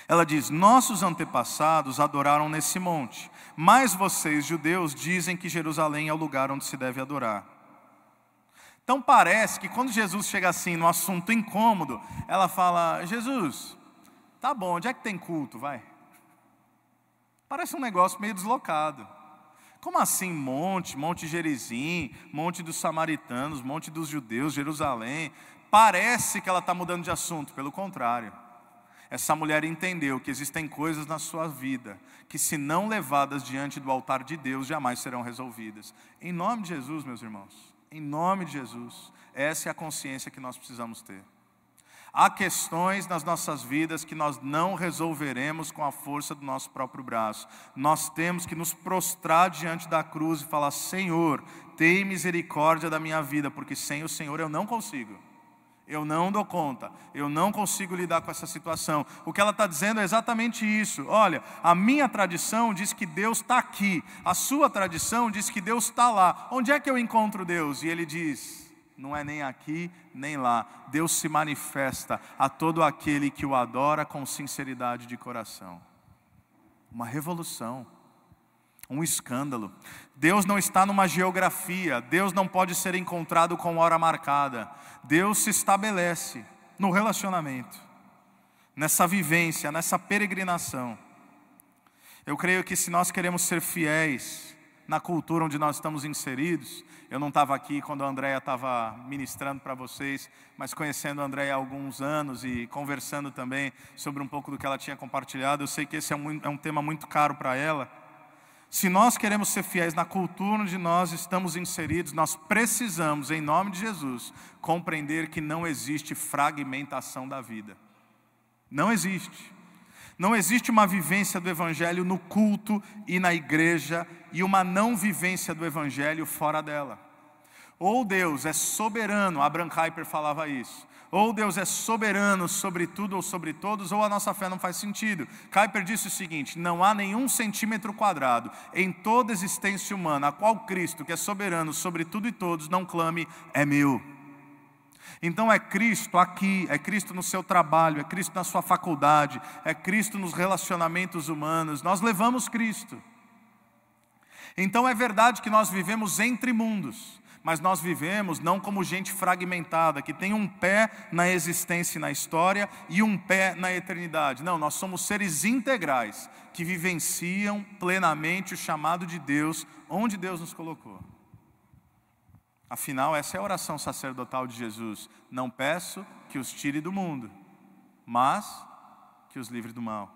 Ela diz: Nossos antepassados adoraram nesse monte, mas vocês, judeus, dizem que Jerusalém é o lugar onde se deve adorar. Então parece que quando Jesus chega assim no assunto incômodo, ela fala: Jesus, tá bom, onde é que tem culto? Vai. Parece um negócio meio deslocado. Como assim monte, monte Gerizim, monte dos samaritanos, monte dos judeus, Jerusalém? Parece que ela está mudando de assunto, pelo contrário. Essa mulher entendeu que existem coisas na sua vida que, se não levadas diante do altar de Deus, jamais serão resolvidas. Em nome de Jesus, meus irmãos. Em nome de Jesus. Essa é a consciência que nós precisamos ter. Há questões nas nossas vidas que nós não resolveremos com a força do nosso próprio braço. Nós temos que nos prostrar diante da cruz e falar: Senhor, tem misericórdia da minha vida, porque sem o Senhor eu não consigo. Eu não dou conta, eu não consigo lidar com essa situação. O que ela está dizendo é exatamente isso. Olha, a minha tradição diz que Deus está aqui, a sua tradição diz que Deus está lá. Onde é que eu encontro Deus? E ele diz: não é nem aqui nem lá. Deus se manifesta a todo aquele que o adora com sinceridade de coração. Uma revolução um escândalo. Deus não está numa geografia, Deus não pode ser encontrado com hora marcada. Deus se estabelece no relacionamento, nessa vivência, nessa peregrinação. Eu creio que se nós queremos ser fiéis na cultura onde nós estamos inseridos, eu não estava aqui quando a Andréia estava ministrando para vocês, mas conhecendo a Andréia há alguns anos e conversando também sobre um pouco do que ela tinha compartilhado, eu sei que esse é um, é um tema muito caro para ela. Se nós queremos ser fiéis na cultura onde nós estamos inseridos, nós precisamos, em nome de Jesus, compreender que não existe fragmentação da vida. Não existe. Não existe uma vivência do Evangelho no culto e na igreja e uma não vivência do Evangelho fora dela. Ou Deus é soberano, Abraham Kuyper falava isso, ou Deus é soberano sobre tudo ou sobre todos, ou a nossa fé não faz sentido. Kuyper disse o seguinte: não há nenhum centímetro quadrado em toda a existência humana a qual Cristo, que é soberano sobre tudo e todos, não clame: é meu. Então é Cristo aqui, é Cristo no seu trabalho, é Cristo na sua faculdade, é Cristo nos relacionamentos humanos. Nós levamos Cristo. Então é verdade que nós vivemos entre mundos mas nós vivemos não como gente fragmentada, que tem um pé na existência e na história e um pé na eternidade. Não, nós somos seres integrais que vivenciam plenamente o chamado de Deus, onde Deus nos colocou. Afinal, essa é a oração sacerdotal de Jesus: Não peço que os tire do mundo, mas que os livre do mal.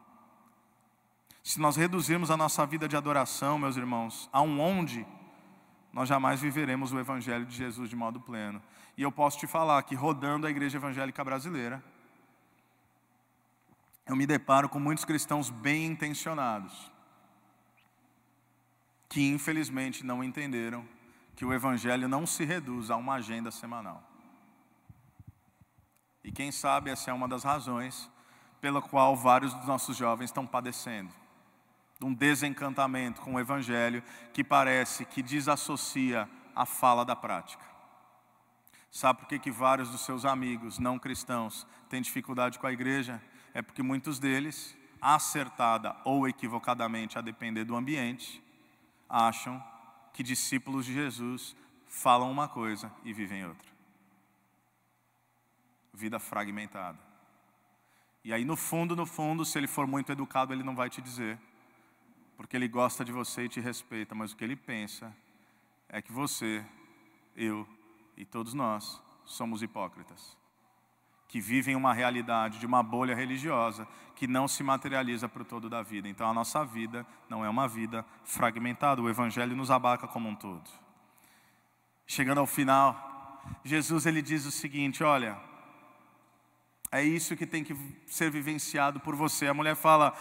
Se nós reduzirmos a nossa vida de adoração, meus irmãos, a um onde nós jamais viveremos o Evangelho de Jesus de modo pleno. E eu posso te falar que, rodando a igreja evangélica brasileira, eu me deparo com muitos cristãos bem intencionados, que infelizmente não entenderam que o Evangelho não se reduz a uma agenda semanal. E quem sabe essa é uma das razões pela qual vários dos nossos jovens estão padecendo um desencantamento com o Evangelho que parece que desassocia a fala da prática. Sabe por que, que vários dos seus amigos não cristãos têm dificuldade com a igreja? É porque muitos deles, acertada ou equivocadamente, a depender do ambiente, acham que discípulos de Jesus falam uma coisa e vivem outra. Vida fragmentada. E aí, no fundo, no fundo, se ele for muito educado, ele não vai te dizer porque ele gosta de você e te respeita, mas o que ele pensa é que você, eu e todos nós somos hipócritas, que vivem uma realidade de uma bolha religiosa que não se materializa para o todo da vida. Então a nossa vida não é uma vida fragmentada, o evangelho nos abaca como um todo. Chegando ao final, Jesus ele diz o seguinte, olha, é isso que tem que ser vivenciado por você. A mulher fala: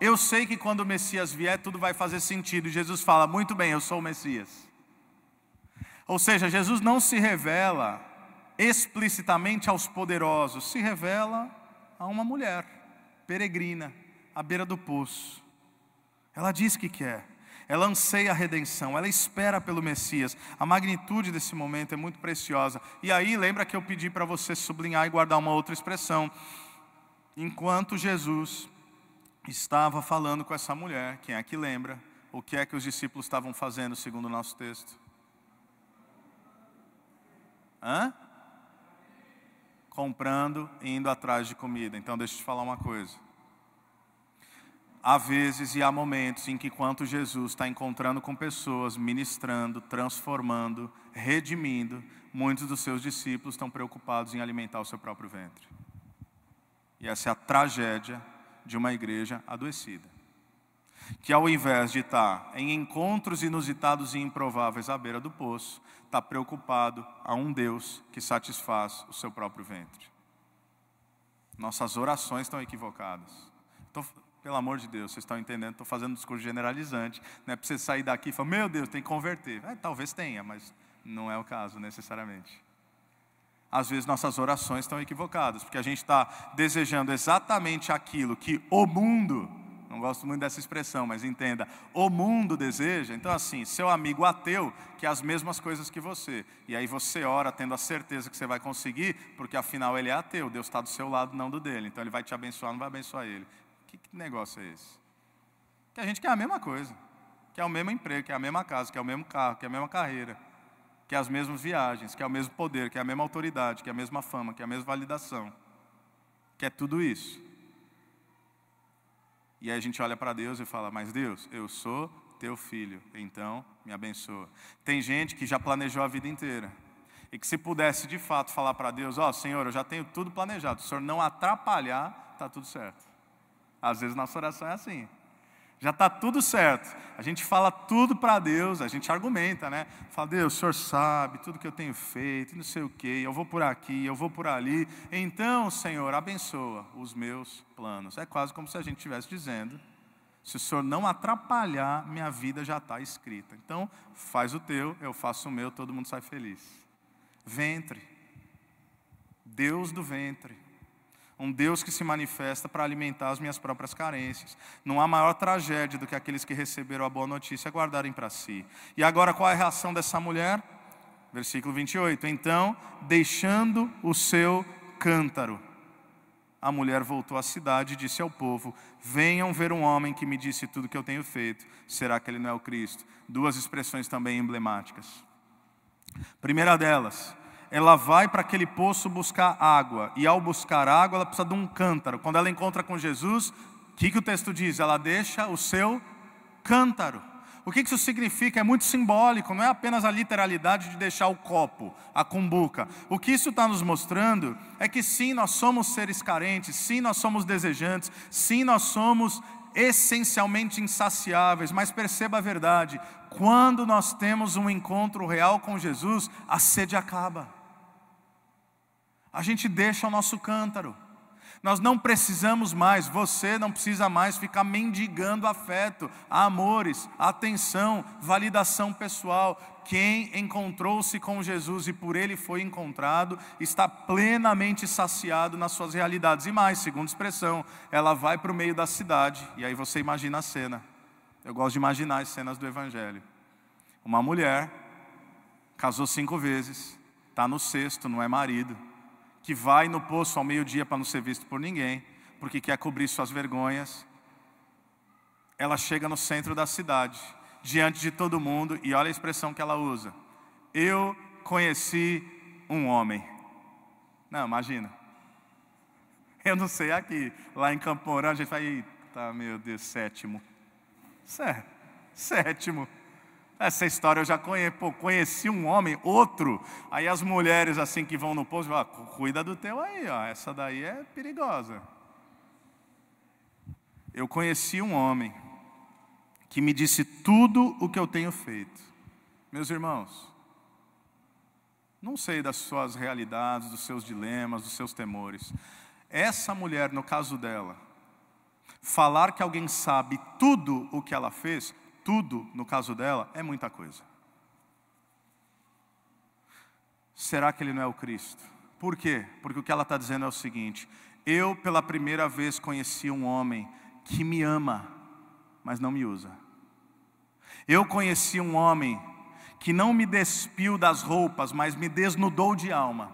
eu sei que quando o Messias vier, tudo vai fazer sentido. E Jesus fala: Muito bem, eu sou o Messias. Ou seja, Jesus não se revela explicitamente aos poderosos, se revela a uma mulher peregrina à beira do poço. Ela diz que quer, ela anseia a redenção, ela espera pelo Messias. A magnitude desse momento é muito preciosa. E aí, lembra que eu pedi para você sublinhar e guardar uma outra expressão. Enquanto Jesus estava falando com essa mulher, quem é que lembra? O que é que os discípulos estavam fazendo, segundo o nosso texto? Hã? Comprando e indo atrás de comida. Então, deixa eu te falar uma coisa. Há vezes e há momentos em que, enquanto Jesus está encontrando com pessoas, ministrando, transformando, redimindo, muitos dos seus discípulos estão preocupados em alimentar o seu próprio ventre. E essa é a tragédia de uma igreja adoecida. Que ao invés de estar em encontros inusitados e improváveis à beira do poço, está preocupado a um Deus que satisfaz o seu próprio ventre. Nossas orações estão equivocadas. Tô, pelo amor de Deus, vocês estão entendendo? Estou fazendo um discurso generalizante. Não é para você sair daqui e falar, meu Deus, tem que converter. É, talvez tenha, mas não é o caso necessariamente às vezes nossas orações estão equivocadas, porque a gente está desejando exatamente aquilo que o mundo, não gosto muito dessa expressão, mas entenda, o mundo deseja. Então, assim, seu amigo ateu quer as mesmas coisas que você, e aí você ora tendo a certeza que você vai conseguir, porque afinal ele é ateu, Deus está do seu lado, não do dele. Então, ele vai te abençoar, não vai abençoar ele. Que, que negócio é esse? Que a gente quer a mesma coisa, quer o mesmo emprego, quer a mesma casa, quer o mesmo carro, quer a mesma carreira que é as mesmas viagens, que é o mesmo poder, que é a mesma autoridade, que é a mesma fama, que é a mesma validação, que é tudo isso. E aí a gente olha para Deus e fala: Mas Deus, eu sou teu filho, então me abençoa. Tem gente que já planejou a vida inteira. E que se pudesse de fato falar para Deus, ó oh, Senhor, eu já tenho tudo planejado, o Senhor não atrapalhar, está tudo certo. Às vezes nossa oração é assim já está tudo certo. A gente fala tudo para Deus, a gente argumenta, né? Fala, Deus, o Senhor sabe tudo que eu tenho feito, não sei o quê, eu vou por aqui, eu vou por ali. Então, Senhor, abençoa os meus planos. É quase como se a gente estivesse dizendo: se o Senhor não atrapalhar, minha vida já está escrita. Então, faz o teu, eu faço o meu, todo mundo sai feliz. Ventre, Deus do ventre. Um Deus que se manifesta para alimentar as minhas próprias carências. Não há maior tragédia do que aqueles que receberam a boa notícia guardarem para si. E agora qual é a reação dessa mulher? Versículo 28. Então, deixando o seu cântaro, a mulher voltou à cidade e disse ao povo: Venham ver um homem que me disse tudo que eu tenho feito. Será que ele não é o Cristo? Duas expressões também emblemáticas. Primeira delas, ela vai para aquele poço buscar água. E ao buscar água, ela precisa de um cântaro. Quando ela encontra com Jesus, o que, que o texto diz? Ela deixa o seu cântaro. O que isso significa? É muito simbólico, não é apenas a literalidade de deixar o copo, a cumbuca. O que isso está nos mostrando é que sim, nós somos seres carentes, sim, nós somos desejantes, sim, nós somos essencialmente insaciáveis, mas perceba a verdade: quando nós temos um encontro real com Jesus, a sede acaba. A gente deixa o nosso cântaro. Nós não precisamos mais, você não precisa mais ficar mendigando afeto, amores, atenção, validação pessoal. Quem encontrou-se com Jesus e por ele foi encontrado, está plenamente saciado nas suas realidades. E mais, segunda expressão, ela vai para o meio da cidade, e aí você imagina a cena. Eu gosto de imaginar as cenas do Evangelho. Uma mulher casou cinco vezes, está no sexto, não é marido que vai no poço ao meio-dia para não ser visto por ninguém, porque quer cobrir suas vergonhas. Ela chega no centro da cidade, diante de todo mundo, e olha a expressão que ela usa: Eu conheci um homem. Não, imagina. Eu não sei aqui, lá em Camporã, a gente vai, eita, meu Deus, sétimo. sétimo. sétimo. Essa história eu já conheci, pô, conheci um homem, outro. Aí as mulheres assim que vão no posto, ó, cuida do teu aí, ó, essa daí é perigosa. Eu conheci um homem que me disse tudo o que eu tenho feito. Meus irmãos, não sei das suas realidades, dos seus dilemas, dos seus temores. Essa mulher, no caso dela, falar que alguém sabe tudo o que ela fez tudo, no caso dela, é muita coisa. Será que ele não é o Cristo? Por quê? Porque o que ela está dizendo é o seguinte: eu pela primeira vez conheci um homem que me ama, mas não me usa. Eu conheci um homem que não me despiu das roupas, mas me desnudou de alma.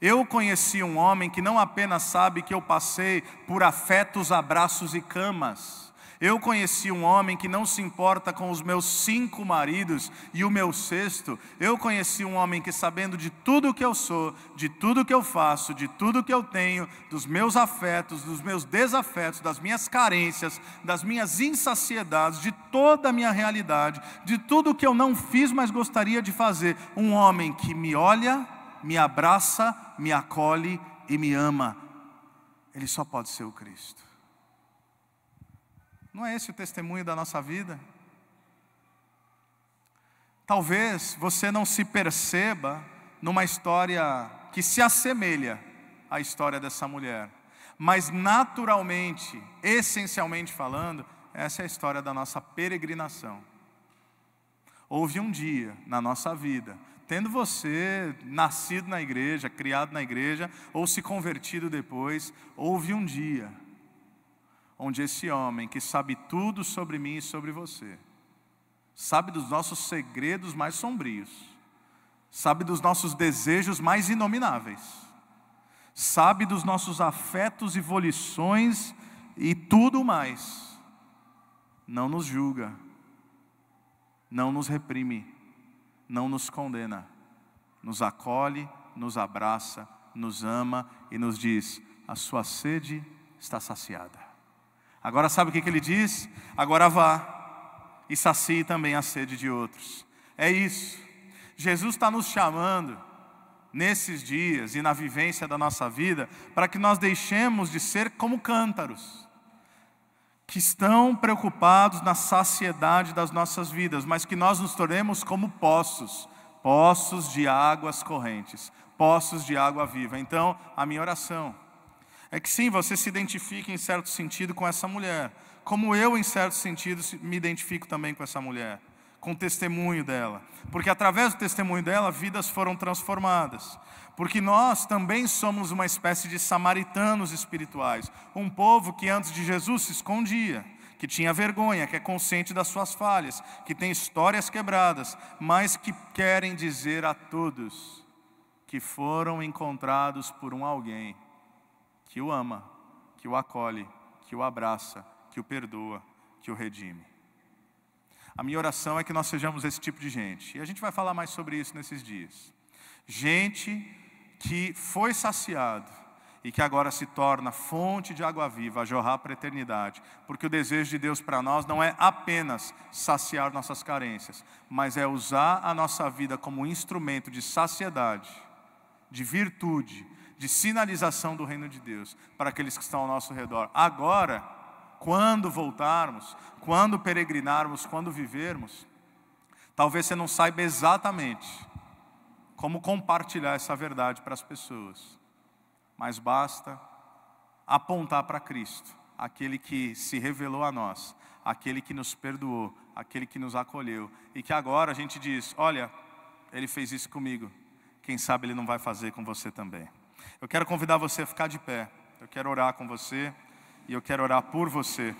Eu conheci um homem que não apenas sabe que eu passei por afetos, abraços e camas, eu conheci um homem que não se importa com os meus cinco maridos e o meu sexto. Eu conheci um homem que, sabendo de tudo o que eu sou, de tudo o que eu faço, de tudo o que eu tenho, dos meus afetos, dos meus desafetos, das minhas carências, das minhas insaciedades, de toda a minha realidade, de tudo o que eu não fiz, mas gostaria de fazer, um homem que me olha, me abraça, me acolhe e me ama. Ele só pode ser o Cristo. Não é esse o testemunho da nossa vida? Talvez você não se perceba numa história que se assemelha à história dessa mulher, mas naturalmente, essencialmente falando, essa é a história da nossa peregrinação. Houve um dia na nossa vida, tendo você nascido na igreja, criado na igreja, ou se convertido depois, houve um dia onde esse homem que sabe tudo sobre mim e sobre você, sabe dos nossos segredos mais sombrios, sabe dos nossos desejos mais inomináveis, sabe dos nossos afetos e volições e tudo mais, não nos julga, não nos reprime, não nos condena, nos acolhe, nos abraça, nos ama e nos diz: a sua sede está saciada. Agora sabe o que, que ele diz? Agora vá e sacie também a sede de outros. É isso. Jesus está nos chamando nesses dias e na vivência da nossa vida para que nós deixemos de ser como cântaros que estão preocupados na saciedade das nossas vidas, mas que nós nos tornemos como poços, poços de águas correntes, poços de água viva. Então, a minha oração é que sim, você se identifica em certo sentido com essa mulher, como eu, em certo sentido, me identifico também com essa mulher, com o testemunho dela, porque através do testemunho dela, vidas foram transformadas, porque nós também somos uma espécie de samaritanos espirituais, um povo que antes de Jesus se escondia, que tinha vergonha, que é consciente das suas falhas, que tem histórias quebradas, mas que querem dizer a todos que foram encontrados por um alguém que o ama, que o acolhe, que o abraça, que o perdoa, que o redime. A minha oração é que nós sejamos esse tipo de gente. E a gente vai falar mais sobre isso nesses dias. Gente que foi saciado e que agora se torna fonte de água viva a jorrar para a eternidade. Porque o desejo de Deus para nós não é apenas saciar nossas carências, mas é usar a nossa vida como instrumento de saciedade, de virtude, de sinalização do reino de Deus para aqueles que estão ao nosso redor. Agora, quando voltarmos, quando peregrinarmos, quando vivermos, talvez você não saiba exatamente como compartilhar essa verdade para as pessoas, mas basta apontar para Cristo, aquele que se revelou a nós, aquele que nos perdoou, aquele que nos acolheu, e que agora a gente diz: olha, ele fez isso comigo, quem sabe ele não vai fazer com você também. Eu quero convidar você a ficar de pé. Eu quero orar com você e eu quero orar por você.